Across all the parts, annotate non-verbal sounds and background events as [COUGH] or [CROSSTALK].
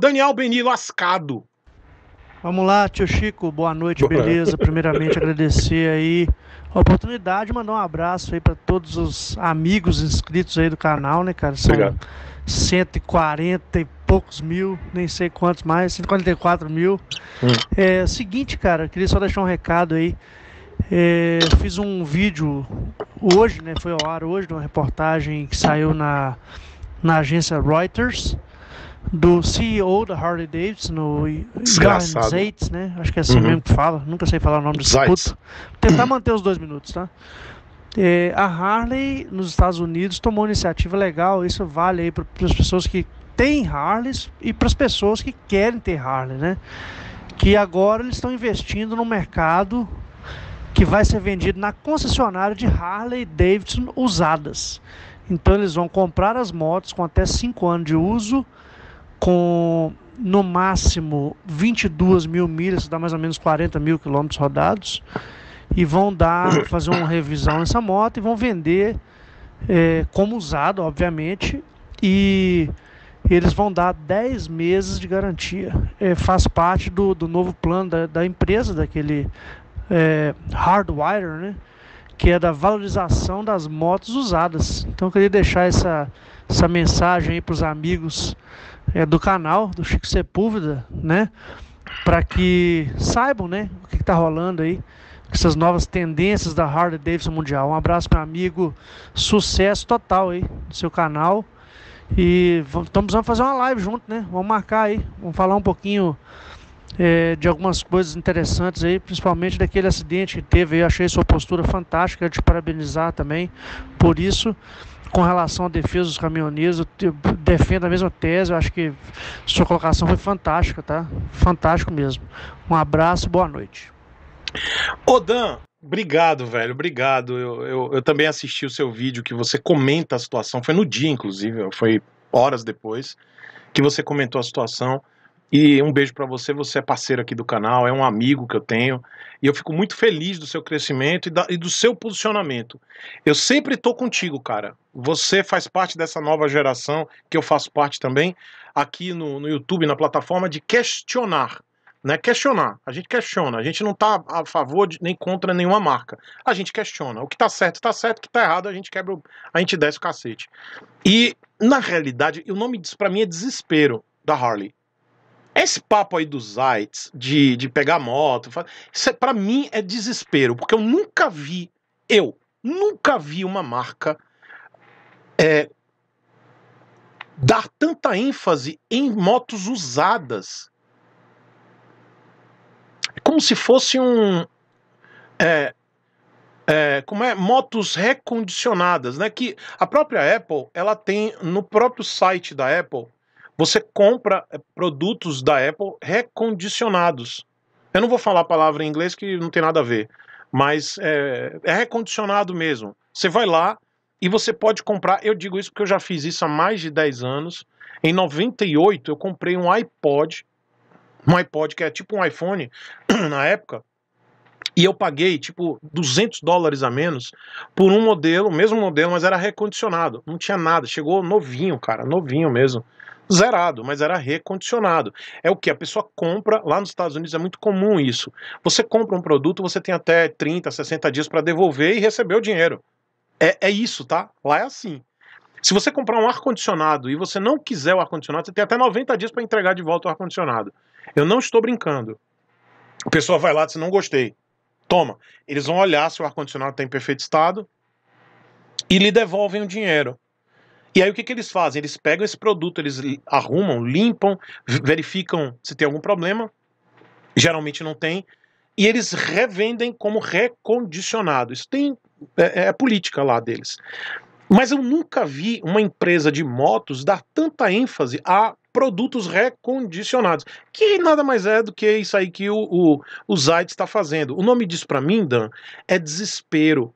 Daniel Beni lascado. Vamos lá, tio Chico, boa noite, beleza? Primeiramente, agradecer aí a oportunidade, mandar um abraço aí para todos os amigos inscritos aí do canal, né, cara? São Obrigado. 140 e poucos mil, nem sei quantos mais, 144 mil. Hum. É seguinte, cara, queria só deixar um recado aí. É, fiz um vídeo hoje, né? Foi ao ar hoje, de uma reportagem que saiu na, na agência Reuters do CEO da Harley Davidson, o Desgraçado. Johan Zaitz, né? Acho que é assim uhum. mesmo que fala, nunca sei falar o nome desse puto. Tentar [CLEARS THROAT] manter os dois minutos, tá? É, a Harley nos Estados Unidos tomou uma iniciativa legal, isso vale aí para as pessoas que têm Harley e para as pessoas que querem ter Harley, né? Que agora eles estão investindo no mercado que vai ser vendido na concessionária de Harley Davidson usadas. Então eles vão comprar as motos com até 5 anos de uso com no máximo 22 mil milhas, dá mais ou menos 40 mil quilômetros rodados, e vão dar, [COUGHS] fazer uma revisão nessa moto e vão vender é, como usado, obviamente, e eles vão dar 10 meses de garantia. É, faz parte do, do novo plano da, da empresa, daquele é, hardwire, né? que é da valorização das motos usadas. Então eu queria deixar essa, essa mensagem aí para os amigos é, do canal, do Chico Sepúlveda, né? Para que saibam né, o que está rolando aí, essas novas tendências da Harley Davidson Mundial. Um abraço, o amigo, sucesso total aí no seu canal. E vamos, estamos vamos fazer uma live junto, né? Vamos marcar aí, vamos falar um pouquinho é, de algumas coisas interessantes aí, principalmente daquele acidente que teve. Eu achei sua postura fantástica, eu te parabenizar também por isso. Com relação à defesa dos caminhoneiros, eu defendo a mesma tese, eu acho que sua colocação foi fantástica, tá? Fantástico mesmo. Um abraço, boa noite. Odan, Obrigado, velho, obrigado. Eu, eu, eu, também assisti o seu vídeo que você comenta a situação. Foi no dia, inclusive, foi horas depois que você comentou a situação. E um beijo para você, você é parceiro aqui do canal, é um amigo que eu tenho, e eu fico muito feliz do seu crescimento e, da, e do seu posicionamento. Eu sempre tô contigo, cara. Você faz parte dessa nova geração, que eu faço parte também, aqui no, no YouTube, na plataforma, de questionar. Né? Questionar. A gente questiona. A gente não tá a favor de, nem contra nenhuma marca. A gente questiona. O que tá certo, tá certo. O que tá errado, a gente quebra. O, a gente desce o cacete. E, na realidade, o nome disso para mim é desespero da Harley. Esse papo aí dos sites, de, de pegar moto, isso é, pra mim é desespero, porque eu nunca vi, eu nunca vi uma marca é, dar tanta ênfase em motos usadas. É como se fosse um. É, é, como é motos recondicionadas, né? Que a própria Apple ela tem no próprio site da Apple você compra eh, produtos da Apple recondicionados. Eu não vou falar a palavra em inglês que não tem nada a ver, mas é, é recondicionado mesmo. Você vai lá e você pode comprar. Eu digo isso porque eu já fiz isso há mais de 10 anos. Em 98, eu comprei um iPod, um iPod que é tipo um iPhone [CLEARS THROAT] na época, e eu paguei tipo 200 dólares a menos por um modelo, mesmo modelo, mas era recondicionado, não tinha nada, chegou novinho, cara, novinho mesmo zerado, mas era recondicionado. É o que a pessoa compra, lá nos Estados Unidos é muito comum isso. Você compra um produto, você tem até 30, 60 dias para devolver e receber o dinheiro. É, é isso, tá? Lá é assim. Se você comprar um ar-condicionado e você não quiser o ar-condicionado, você tem até 90 dias para entregar de volta o ar-condicionado. Eu não estou brincando. A pessoa vai lá e diz: não gostei. Toma. Eles vão olhar se o ar-condicionado está em perfeito estado e lhe devolvem o dinheiro. E aí o que, que eles fazem? Eles pegam esse produto, eles arrumam, limpam, verificam se tem algum problema, geralmente não tem, e eles revendem como recondicionado. Isso tem é, é, é política lá deles. Mas eu nunca vi uma empresa de motos dar tanta ênfase a produtos recondicionados, que nada mais é do que isso aí que o, o, o Zayt está fazendo. O nome disso para mim, Dan, é desespero.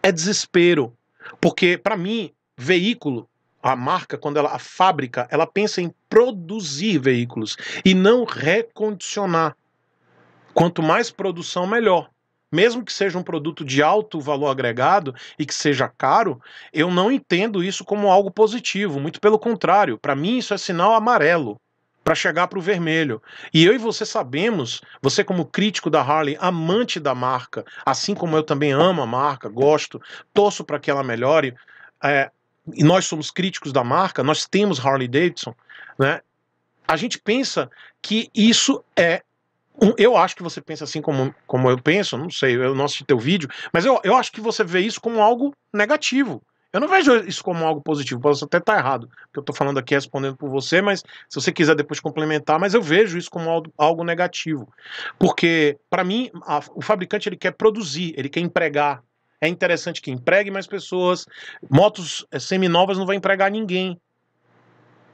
É desespero. Porque, para mim, veículo a marca, quando ela, a fábrica, ela pensa em produzir veículos e não recondicionar. Quanto mais produção, melhor. Mesmo que seja um produto de alto valor agregado e que seja caro, eu não entendo isso como algo positivo. Muito pelo contrário, para mim isso é sinal amarelo para chegar para o vermelho. E eu e você sabemos, você como crítico da Harley, amante da marca, assim como eu também amo a marca, gosto, torço para que ela melhore. É, e nós somos críticos da marca, nós temos Harley Davidson, né? A gente pensa que isso é um, eu acho que você pensa assim como, como eu penso, não sei, eu não assisti teu vídeo, mas eu, eu acho que você vê isso como algo negativo. Eu não vejo isso como algo positivo, posso até estar errado, porque eu estou falando aqui respondendo por você, mas se você quiser depois complementar, mas eu vejo isso como algo, algo negativo. Porque, para mim, a, o fabricante ele quer produzir, ele quer empregar, é interessante que empregue mais pessoas. Motos eh, seminovas não vai empregar ninguém.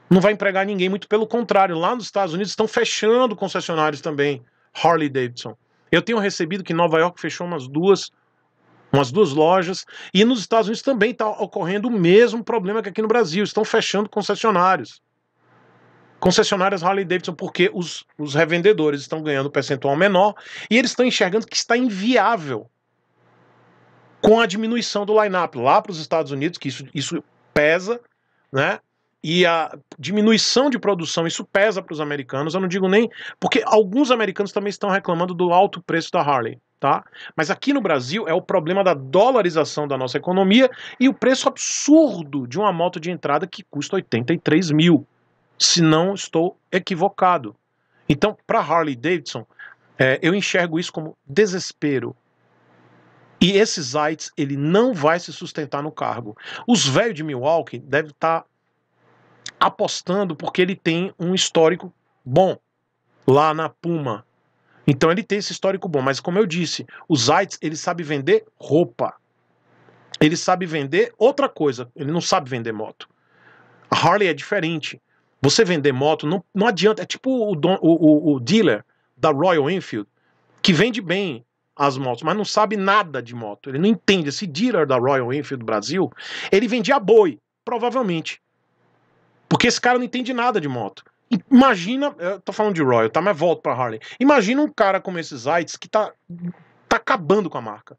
Não vai empregar ninguém, muito pelo contrário. Lá nos Estados Unidos estão fechando concessionários também, Harley Davidson. Eu tenho recebido que Nova York fechou umas duas, umas duas lojas, e nos Estados Unidos também está ocorrendo o mesmo problema que aqui no Brasil. Estão fechando concessionários concessionárias Harley Davidson, porque os, os revendedores estão ganhando um percentual menor e eles estão enxergando que está inviável com a diminuição do line-up lá para os Estados Unidos, que isso, isso pesa, né? E a diminuição de produção, isso pesa para os americanos. Eu não digo nem. Porque alguns americanos também estão reclamando do alto preço da Harley, tá? Mas aqui no Brasil é o problema da dolarização da nossa economia e o preço absurdo de uma moto de entrada que custa 83 mil, se não estou equivocado. Então, para Harley Davidson, é, eu enxergo isso como desespero, e esse Zaitz, ele não vai se sustentar no cargo. Os velhos de Milwaukee devem estar tá apostando porque ele tem um histórico bom lá na Puma. Então ele tem esse histórico bom, mas como eu disse, o Zaitz, ele sabe vender roupa. Ele sabe vender outra coisa, ele não sabe vender moto. A Harley é diferente. Você vender moto não, não adianta, é tipo o, don, o, o, o dealer da Royal Enfield, que vende bem, as motos, mas não sabe nada de moto. Ele não entende. Esse dealer da Royal Enfield Brasil, ele vendia boi, provavelmente. Porque esse cara não entende nada de moto. Imagina, eu tô falando de Royal, tá? Mas volto pra Harley. Imagina um cara como esses sites que tá, tá acabando com a marca.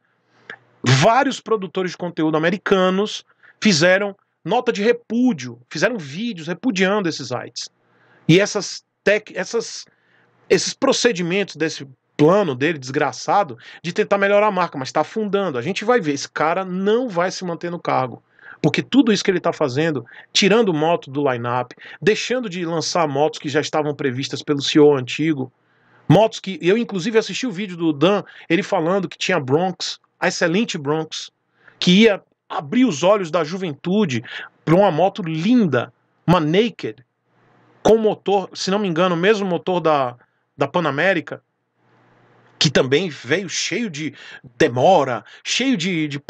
Vários produtores de conteúdo americanos fizeram nota de repúdio, fizeram vídeos repudiando esses sites. E essas tech, essas, esses procedimentos desse plano dele, desgraçado, de tentar melhorar a marca, mas está afundando. A gente vai ver, esse cara não vai se manter no cargo. Porque tudo isso que ele está fazendo, tirando moto do line-up, deixando de lançar motos que já estavam previstas pelo CEO antigo, motos que. Eu, inclusive, assisti o vídeo do Dan, ele falando que tinha Bronx, a excelente Bronx, que ia abrir os olhos da juventude para uma moto linda, uma Naked, com motor, se não me engano, o mesmo motor da, da Panamérica, que também veio cheio de demora, cheio de. de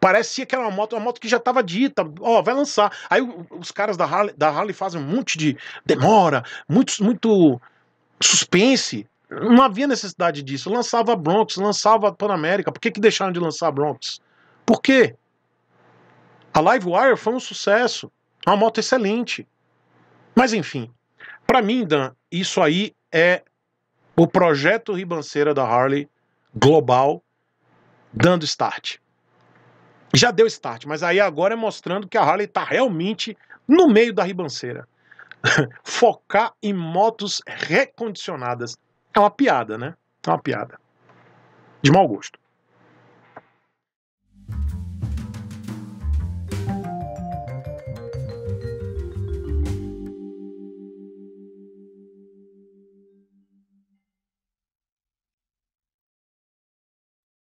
parecia que era uma moto, uma moto que já estava dita, ó, vai lançar. Aí os caras da Harley, da Harley fazem um monte de demora, muito, muito suspense. Não havia necessidade disso. Lançava a Bronx, lançava a Panamérica. Por que, que deixaram de lançar a Bronx? Por quê? A Livewire foi um sucesso. É uma moto excelente. Mas enfim, para mim, Dan, isso aí é o projeto Ribanceira da Harley global dando start. Já deu start, mas aí agora é mostrando que a Harley está realmente no meio da ribanceira. [LAUGHS] Focar em motos recondicionadas é uma piada, né? É uma piada. De mau gosto.